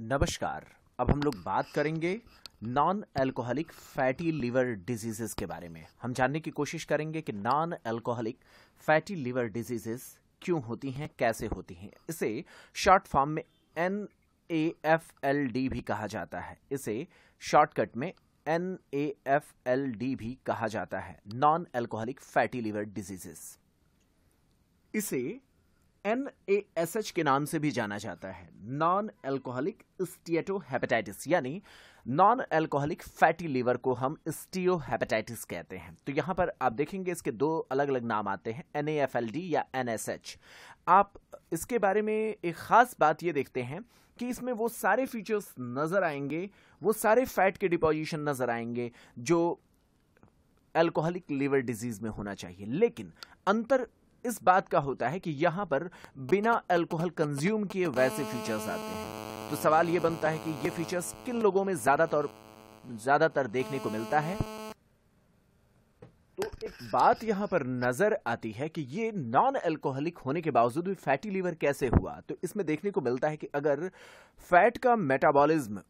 नमस्कार अब हम लोग बात करेंगे non alcoholic fatty liver diseases के बारे में हम जानने की कोशिश करेंगे कि non alcoholic fatty liver diseases क्यों होती हैं कैसे होती हैं इसे शॉर्ट फॉर्म में N A F L D भी कहा जाता है इसे शॉर्टकट में N A F L D भी कहा जाता है non alcoholic fatty liver diseases इसे एन ए एस एच के नाम से भी जाना जाता है नॉन एल्कोहलिक हेपेटाइटिस यानी नॉन एल्कोहलिक फैटी लीवर को हम हेपेटाइटिस कहते हैं तो यहाँ पर आप देखेंगे इसके दो अलग अलग नाम आते हैं N A F L D या एन एस एच आप इसके बारे में एक ख़ास बात ये देखते हैं कि इसमें वो सारे फीचर्स नज़र आएंगे वो सारे फैट के डिपोजिशन नज़र आएंगे जो एल्कोहलिक लीवर डिजीज़ में होना चाहिए लेकिन अंतर इस बात का होता है कि यहाँ पर बिना अल्कोहल कंज्यूम किए वैसे फीचर्स आते हैं तो सवाल ये बनता है कि ये फीचर्स किन लोगों में ज्यादातर ज्यादातर देखने को मिलता है तो एक बात यहां पर नजर आती है कि ये नॉन अल्कोहलिक होने के बावजूद भी फैटी लीवर कैसे हुआ तो इसमें देखने को मिलता है कि अगर फैट का मेटाबॉलिज्म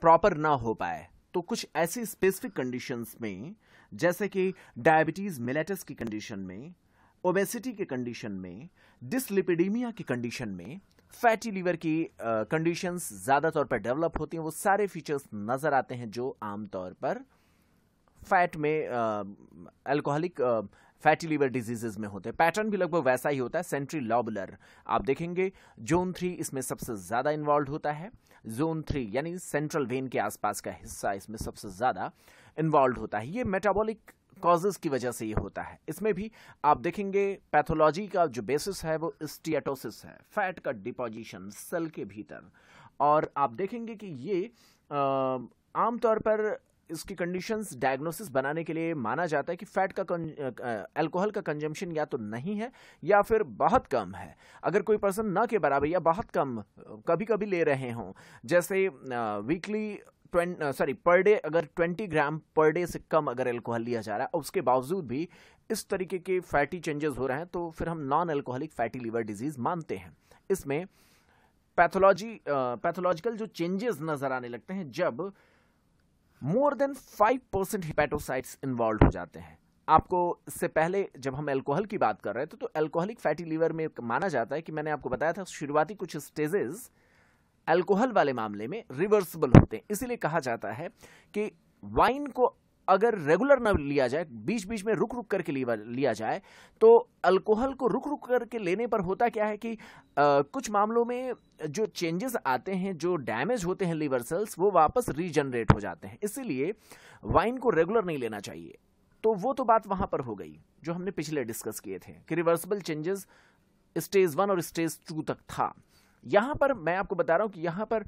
प्रॉपर ना हो पाए तो कुछ ऐसी स्पेसिफिक कंडीशंस में जैसे कि डायबिटीज मिलेटस की कंडीशन में ओबेसिटी के कंडीशन में डिसलिपिडीमिया के कंडीशन में फैटी लीवर की कंडीशंस ज़्यादा तौर पर डेवलप होती हैं वो सारे फीचर्स नज़र आते हैं जो आमतौर पर फैट में अल्कोहलिक फैटी लीवर डिजीजेज में होते हैं पैटर्न भी लगभग वैसा ही होता है सेंट्री लॉबुलर आप देखेंगे जोन थ्री इसमें सबसे ज़्यादा इन्वॉल्व होता है जोन थ्री यानी सेंट्रल वेन के आसपास का हिस्सा इसमें सबसे ज़्यादा इन्वॉल्व होता है ये मेटाबॉलिक कॉजेज की वजह से ये होता है इसमें भी आप देखेंगे पैथोलॉजी का जो बेसिस है वो स्टियाटोसिस है फैट का डिपोजिशन सेल के भीतर और आप देखेंगे कि ये आमतौर पर इसकी कंडीशंस डायग्नोसिस बनाने के लिए माना जाता है कि फैट का अल्कोहल का कंजम्पशन या तो नहीं है या फिर बहुत कम है अगर कोई पर्सन ना के बराबर या बहुत कम कभी कभी ले रहे हों जैसे weekly twenty sorry per day अगर ट्वेंटी ग्राम पर डे से कम अगर एल्कोहल लिया जा रहा है उसके बावजूद भी इस तरीके के फैटी चेंजेस हो रहे हैं तो फिर हम non alcoholic fatty liver disease मानते हैं इसमें पैथोलॉजी पैथोलॉजिकल जो चेंजेस नज़र आने लगते हैं जब more than five percent hepatocytes involve हो जाते हैं आपको इससे पहले जब हम एल्कोहल की बात कर रहे थे तो एल्कोहलिक फैटी लीवर में माना जाता है कि मैंने आपको बताया था शुरुआती कुछ स्टेजेस अल्कोहल वाले मामले में रिवर्सिबल होते हैं इसीलिए कहा जाता है कि वाइन को अगर रेगुलर ना लिया जाए बीच बीच में रुक रुक करके लिया जाए तो अल्कोहल को रुक रुक करके लेने पर होता क्या है कि आ, कुछ मामलों में जो चेंजेस आते हैं जो डैमेज होते हैं लीवर सेल्स वो वापस रीजनरेट हो जाते हैं इसीलिए वाइन को रेगुलर नहीं लेना चाहिए तो वो तो बात वहां पर हो गई जो हमने पिछले डिस्कस किए थे कि रिवर्सिबल चेंजेस स्टेज वन और स्टेज टू तक था यहाँ पर मैं आपको बता रहा हूँ कि यहाँ पर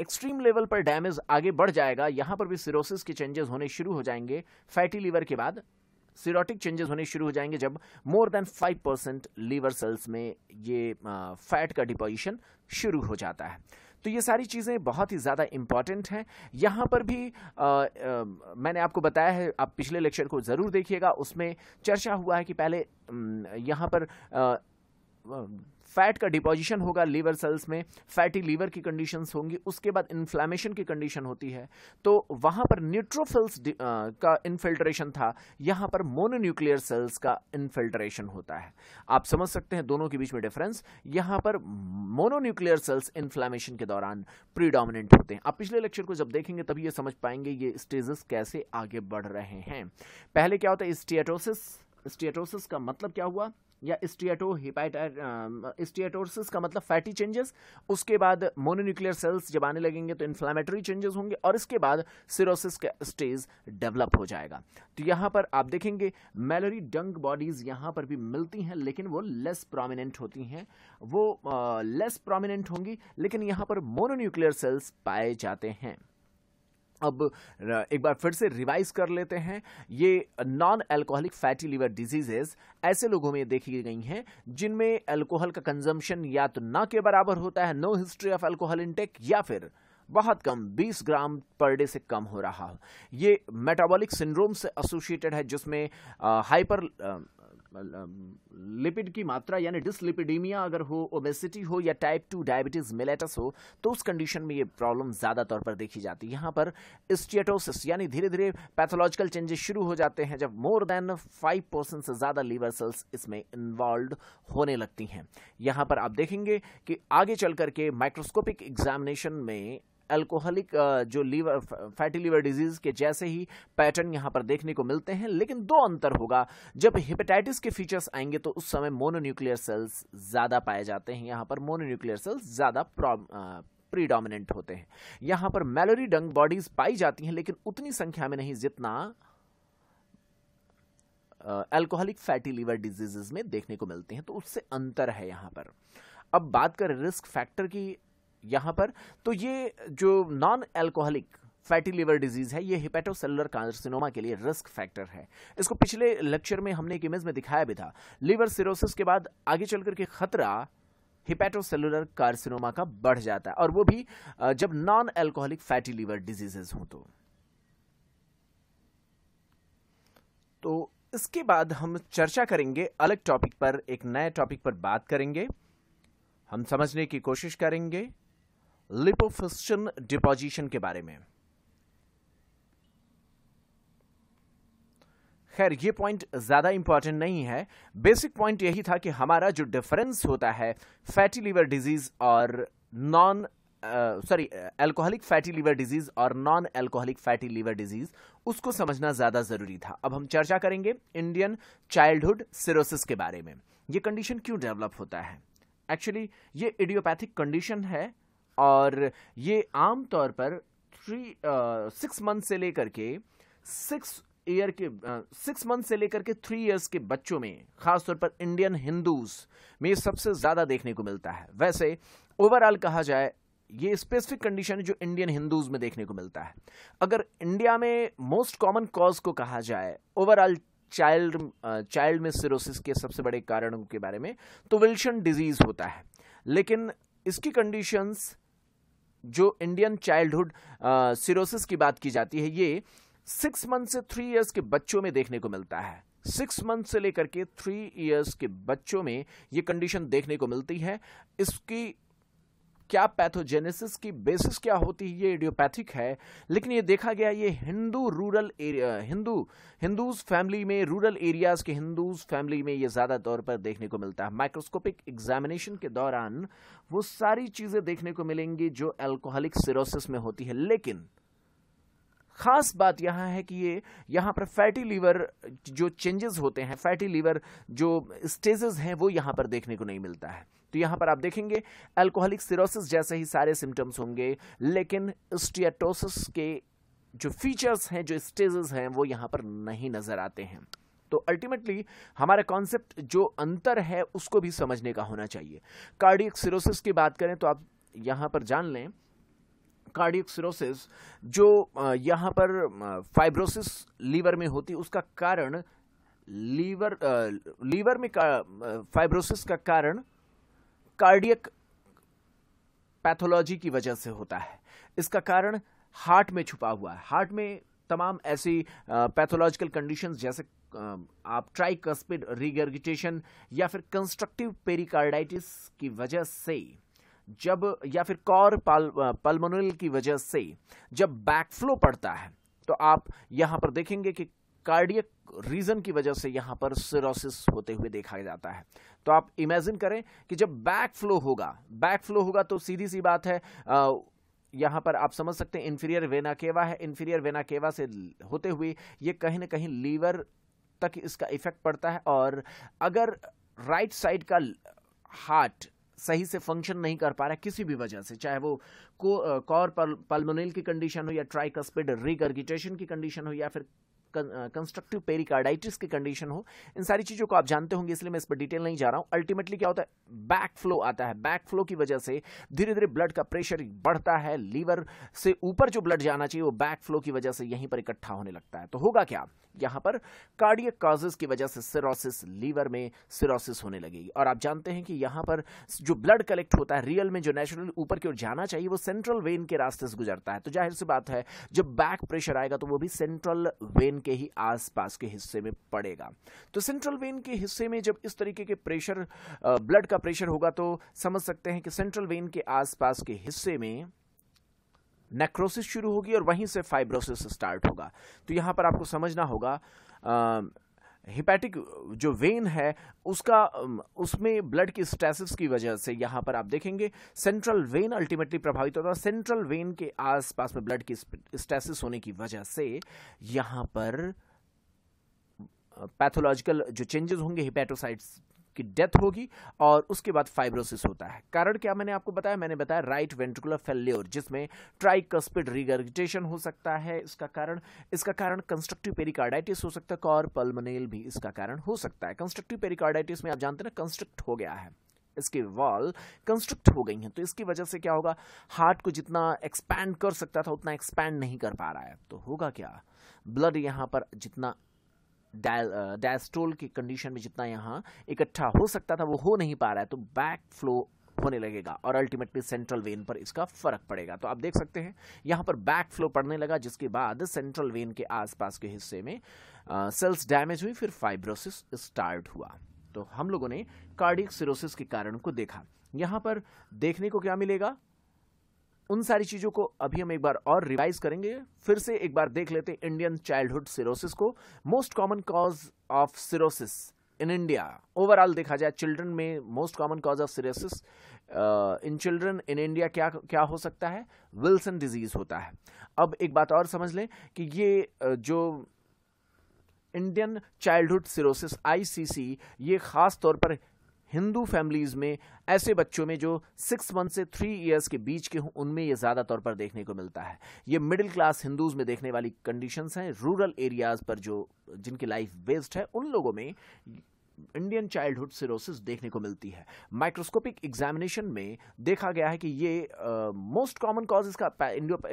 एक्सट्रीम लेवल पर डैमेज आगे बढ़ जाएगा यहाँ पर भी सिरोसिस के चेंजेस होने शुरू हो जाएंगे फैटी लीवर के बाद सिरोटिक चेंजेस होने शुरू हो जाएंगे जब more than five percent liver cells में ये फैट का डिपोजिशन शुरू हो जाता है तो ये सारी चीज़ें बहुत ही ज़्यादा इम्पॉर्टेंट हैं यहाँ पर भी आ, आ, मैंने आपको बताया है आप पिछले लेक्चर को ज़रूर देखिएगा उसमें चर्चा हुआ है कि पहले यहाँ पर आ, फैट का डिपोजिशन होगा लीवर सेल्स में फैटी लीवर की कंडीशन होंगी उसके बाद इन्फ्लामेशन की कंडीशन होती है तो वहां पर न्यूट्रोफिल्स का इनफिल्ट्रेशन था यहां पर मोनोन्यूक्लियर सेल्स का इनफिल्ट्रेशन होता है आप समझ सकते हैं दोनों के बीच में डिफरेंस यहां पर मोनोन्यूक्लियर सेल्स इन्फ्लामेशन के दौरान प्रीडोमिनेंट होते हैं आप पिछले लेक्चर को जब देखेंगे तभी ये समझ पाएंगे ये स्टेजेस कैसे आगे बढ़ रहे हैं पहले क्या होता है स्टेटोसिस स्टियाटोसिस का मतलब क्या हुआ या स्टियाटो स्टियाटोसिस का मतलब फैटी चेंजेस उसके बाद मोनोन्यूक्लियर सेल्स जब आने लगेंगे तो इन्फ्लामेटरी चेंजेस होंगे और इसके बाद सिरोसिस का स्टेज डेवलप हो जाएगा तो यहाँ पर आप देखेंगे मेलोरी डंग बॉडीज यहाँ पर भी मिलती हैं लेकिन वो लेस प्रोमिनेंट होती हैं वो लेस प्रोमिनेंट होंगी लेकिन यहाँ पर मोनोन्यूक्लियर सेल्स पाए जाते हैं अब एक बार फिर से रिवाइज कर लेते हैं ये non alcoholic fatty liver diseases ऐसे लोगों में देखी गई हैं जिनमें अल्कोहल का कंजम्पशन या तो ना के बराबर होता है no history of alcohol intake या फिर बहुत कम 20 ग्राम पर डे से कम हो रहा हो ये मेटाबॉलिक सिंड्रोम से एसोसिएटेड है जिसमें हाइपर लिपिड um, की मात्रा यानी डिसलिपिडीमिया अगर हो ओबेसिटी हो या टाइप टू डायबिटीज़ मिलेटस हो तो उस कंडीशन में ये प्रॉब्लम ज़्यादा तौर पर देखी जाती है यहाँ पर स्टेटोसिस यानी धीरे धीरे पैथोलॉजिकल चेंजेस शुरू हो जाते हैं जब मोर देन फाइव परसेंट से ज़्यादा लीवर सेल्स इसमें इन्वॉल्व होने लगती हैं यहाँ पर आप देखेंगे कि आगे चल करके माइक्रोस्कोपिक एग्जामिनेशन में अल्कोहलिक uh, जो लीवर फैटी लीवर डिजीज के जैसे ही पैटर्न यहां पर देखने को मिलते हैं लेकिन दो अंतर होगा जब हिपेटाइटिस के फीचर्स आएंगे तो उस समय मोनोन्यूक्लियर सेल्स ज़्यादा पाए जाते हैं यहां पर मोनोन्यूक्लियर सेल्स ज़्यादा प्रीडोमिनेंट uh, होते हैं यहां पर मेलोरी डंग बॉडीज पाई जाती हैं लेकिन उतनी संख्या में नहीं जितना अल्कोहलिक फैटी लीवर डिजीजेज में देखने को मिलते हैं तो उससे अंतर है यहां पर अब बात करें रिस्क फैक्टर की यहाँ पर तो ये जो non alcoholic fatty liver disease है ये हिपेटोसेलुलर कार्सिनोमा के लिए रिस्क फैक्टर है इसको पिछले लेक्चर में हमने एक इमेज में दिखाया भी था लिवर सिरोसिस के बाद आगे चल करके खतरा हिपेटोसेलुलर कार्सिनोमा का बढ़ जाता है और वो भी जब non alcoholic fatty liver diseases हों तो तो इसके बाद हम चर्चा करेंगे अलग टॉपिक पर एक नए टॉपिक पर बात करेंगे हम समझने की कोशिश करेंगे लिपोफिशन डिपोजिशन के बारे में खैर ये पॉइंट ज़्यादा इंपॉर्टेंट नहीं है बेसिक पॉइंट यही था कि हमारा जो डिफरेंस होता है फैटी लिवर डिजीज़ और non sorry alcoholic fatty liver disease और non alcoholic fatty liver disease उसको समझना ज़्यादा ज़रूरी था अब हम चर्चा करेंगे इंडियन चाइल्डहुड सिरोसिस के बारे में ये कंडीशन क्यों डेवलप होता है एक्चुअली ये इडियोपैथिक कंडीशन है और ये आम तौर पर थ्री सिक्स मंथ से लेकर के सिक्स ईयर के सिक्स मंथ से लेकर के थ्री ईयर्स के बच्चों में खासतौर पर इंडियन हिंदूज में सबसे ज़्यादा देखने को मिलता है वैसे ओवरऑल कहा जाए ये स्पेसिफिक कंडीशन जो इंडियन हिंदूज में देखने को मिलता है अगर इंडिया में मोस्ट कॉमन कॉज को कहा जाए ओवरऑल चाइल्ड चाइल्ड में सिरोसिस के सबसे बड़े कारणों के बारे में तो विल्शन डिजीज होता है लेकिन इसकी कंडीशंस जो इंडियन चाइल्डहुड सिरोसिस की बात की जाती है ये सिक्स मंथ से थ्री ईयर्स के बच्चों में देखने को मिलता है सिक्स मंथ से लेकर के थ्री ईयर्स के बच्चों में ये कंडीशन देखने को मिलती है इसकी क्या पैथोजेनेसिस की बेसिस क्या होती है ये एडियोपैथिक है लेकिन ये देखा गया ये Hindu rural area Hindu Hindus family में रूरल एरियाज के हिंदूज फैमिली में ये ज़्यादा तौर पर देखने को मिलता है माइक्रोस्कोपिक एग्जामिनेशन के दौरान वो सारी चीज़ें देखने को मिलेंगी जो एल्कोहलिक सिरोसिस में होती है लेकिन खास बात यहाँ है कि ये यहाँ पर फैटी लीवर जो चेंजेस होते हैं फैटी लीवर जो स्टेजेस हैं वो यहाँ पर देखने को नहीं मिलता है तो यहां पर आप देखेंगे अल्कोहलिक सिरोसिस जैसे ही सारे सिम्टम्स होंगे लेकिन स्टियाटोसिस के जो फीचर्स हैं जो स्टेजेस हैं वो यहां पर नहीं नज़र आते हैं तो अल्टीमेटली हमारा कॉन्सेप्ट जो अंतर है उसको भी समझने का होना चाहिए कार्डियक सिरोसिस की बात करें तो आप यहां पर जान लें कार्डियक सिरोसिस जो यहां पर फाइब्रोसिस लीवर में होती उसका कारण लीवर लीवर में फाइब्रोसिस का कारण कार्डियक पैथोलॉजी की वजह से होता है इसका कारण हार्ट में छुपा हुआ है हार्ट में तमाम ऐसी पैथोलॉजिकल कंडीशन जैसे आप ट्राइकस्पिड रिगर्गिटेशन या फिर कंस्ट्रक्टिव पेरिकार्डाइटिस की वजह से जब या फिर कॉर पल, की वजह से जब बैकफ्लो पड़ता है तो आप यहां पर देखेंगे कि कार्डियक रीजन की वजह से यहां पर सिरोसिस होते हुए देखा जाता है तो आप इमेजिन करें कि जब बैक फ्लो होगा बैक फ्लो होगा तो सीधी सी बात है आ, यहां पर आप समझ सकते हैं इन्फीरियर वेना केवा है इन्फीरियर वेना केवा से होते हुए ये कहीं ना कहीं लीवर तक इसका इफेक्ट पड़ता है और अगर राइट साइड का हार्ट सही से फंक्शन नहीं कर पा रहा किसी भी वजह से चाहे वो कोर पल्मोनिल की कंडीशन हो या ट्राइकस्पिड रिगर्गिटेशन की कंडीशन हो या फिर कंस्ट्रक्टिव पेरिकार्डाइटिस uh, की कंडीशन हो इन सारी चीज़ों को आप जानते होंगे इसलिए मैं इस पर डिटेल नहीं जा रहा हूँ अल्टीमेटली क्या होता है बैक फ्लो आता है बैक फ्लो की वजह से धीरे धीरे ब्लड का प्रेशर बढ़ता है लीवर से ऊपर जो ब्लड जाना चाहिए वो बैक फ्लो की वजह से यहीं पर इकट्ठा होने लगता है तो होगा क्या यहां पर कार्डियक काजेज की वजह से सिरोसिस लीवर में सिरोसिस होने लगेगी और आप जानते हैं कि यहां पर जो ब्लड कलेक्ट होता है रियल में जो नेचुरल ऊपर की ओर जाना चाहिए वो सेंट्रल वेन के रास्ते से गुजरता है तो जाहिर सी बात है जब बैक प्रेशर आएगा तो वो भी सेंट्रल वेन के ही आसपास के हिस्से में पड़ेगा तो सेंट्रल वेन के हिस्से में जब इस तरीके के प्रेशर ब्लड का प्रेशर होगा तो समझ सकते हैं कि सेंट्रल वेन के आसपास के हिस्से में नेक्रोसिस शुरू होगी और वहीं से फाइब्रोसिस स्टार्ट होगा तो यहां पर आपको समझना होगा हिपैटिक uh, जो वेन है उसका um, उसमें ब्लड की स्ट्रेसिस की वजह से यहाँ पर आप देखेंगे सेंट्रल वेन अल्टीमेटली प्रभावित होता है सेंट्रल वेन के आसपास में ब्लड की स्ट्रेसिस होने की वजह से यहाँ पर पैथोलॉजिकल uh, जो चेंजेस होंगे हिपैटोसाइट्स आपकी डेथ होगी और उसके बाद फाइब्रोसिस होता है कारण क्या मैंने आपको बताया मैंने बताया राइट वेंट्रिकुलर फेल्योर जिसमें ट्राइकस्पिड रिगर्गिटेशन हो सकता है इसका कारण इसका कारण कंस्ट्रक्टिव पेरिकार्डाइटिस हो सकता है और पल्मनेल भी इसका कारण हो सकता है कंस्ट्रक्टिव पेरिकार्डाइटिस में आप जानते हैं ना कंस्ट्रक्ट हो गया है इसके वॉल कंस्ट्रक्ट हो गई हैं तो इसकी वजह से क्या होगा हार्ट को जितना एक्सपैंड कर सकता था उतना एक्सपैंड नहीं कर पा रहा है तो होगा क्या ब्लड यहाँ पर जितना डायस्टोल की कंडीशन में जितना यहाँ इकट्ठा हो सकता था वो हो नहीं पा रहा है तो बैक फ्लो होने लगेगा और अल्टीमेटली सेंट्रल वेन पर इसका फर्क पड़ेगा तो आप देख सकते हैं यहाँ पर बैक फ्लो पड़ने लगा जिसके बाद सेंट्रल वेन के आसपास के हिस्से में सेल्स डैमेज हुई फिर फाइब्रोसिस स्टार्ट हुआ तो हम लोगों ने कार्डिक सिरोसिस के कारण को देखा यहाँ पर देखने को क्या मिलेगा उन सारी चीज़ों को अभी हम एक बार और रिवाइज करेंगे फिर से एक बार देख लेते हैं इंडियन चाइल्डहुड सिरोसिस को most common cause of cirrhosis in India overall देखा जाए चिल्ड्रन में most common cause of cirrhosis in children in India क्या क्या हो सकता है विल्सन डिजीज होता है अब एक बात और समझ लें कि ये uh, जो इंडियन चाइल्डहुड सिरोसिस आईसीसी ये खास तौर पर हिंदू फैमिलीज में ऐसे बच्चों में जो सिक्स मंथ से थ्री ईयर्स के बीच के हों उनमें ये ज़्यादा तौर पर देखने को मिलता है ये मिडिल क्लास हिंदूज में देखने वाली कंडीशंस हैं रूरल एरियाज पर जो जिनकी लाइफ बेस्ड है उन लोगों में इंडियन चाइल्डहुड सिरोसिस देखने को मिलती है माइक्रोस्कोपिक एग्जामिनेशन में देखा गया है कि ये मोस्ट कॉमन कॉज इसका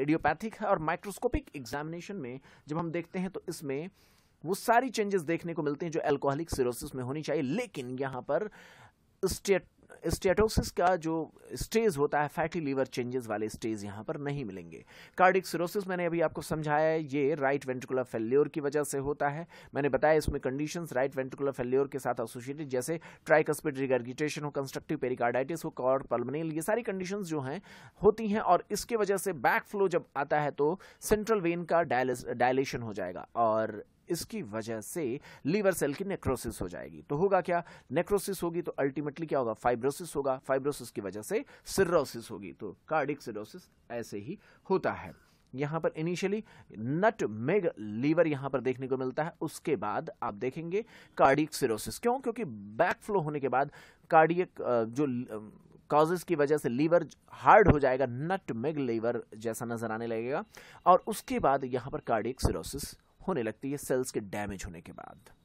एडियोपैथिक है और माइक्रोस्कोपिक एग्जामिनेशन में जब हम देखते हैं तो इसमें वो सारी चेंजेस देखने को मिलते हैं जो एल्कोहलिक सिरोसिस में होनी चाहिए लेकिन यहाँ पर स्टेट स्टेटोसिस का जो स्टेज होता है फैटी लीवर चेंजेस वाले स्टेज यहाँ पर नहीं मिलेंगे कार्डिक सिरोसिस मैंने अभी आपको समझाया है ये राइट वेंट्रिकुलर फेल्योर की वजह से होता है मैंने बताया इसमें कंडीशन राइट वेंट्रिकुलर फेल्योर के साथ एसोसिएटेड जैसे ट्राइकस्पिड रिगर्गिटेशन हो कंस्ट्रक्टिव पेरिकार्डाइटिस हो कॉर्ड पल्मनेल ये सारी कंडीशन जो हैं होती हैं और इसके वजह से बैक फ्लो जब आता है तो सेंट्रल वेन का डायलेशन हो जाएगा और इसकी वजह से लीवर सेल की नेक्रोसिस हो जाएगी तो होगा क्या नेक्रोसिस होगी तो अल्टीमेटली क्या होगा फाइब्रोसिस होगा फाइब्रोसिस की वजह से सिर्रोसिस होगी तो कार्डिक सिरोसिस ऐसे ही होता है यहाँ पर इनिशियली नट मेग लीवर यहाँ पर देखने को मिलता है उसके बाद आप देखेंगे कार्डिक सिरोसिस क्यों क्योंकि बैक फ्लो होने के बाद कार्डियक जो कॉजेस की वजह से लीवर हार्ड हो जाएगा नट मेग लीवर जैसा नजर आने लगेगा और उसके बाद यहाँ पर कार्डिक सिरोसिस होने लगती है सेल्स के डैमेज होने के बाद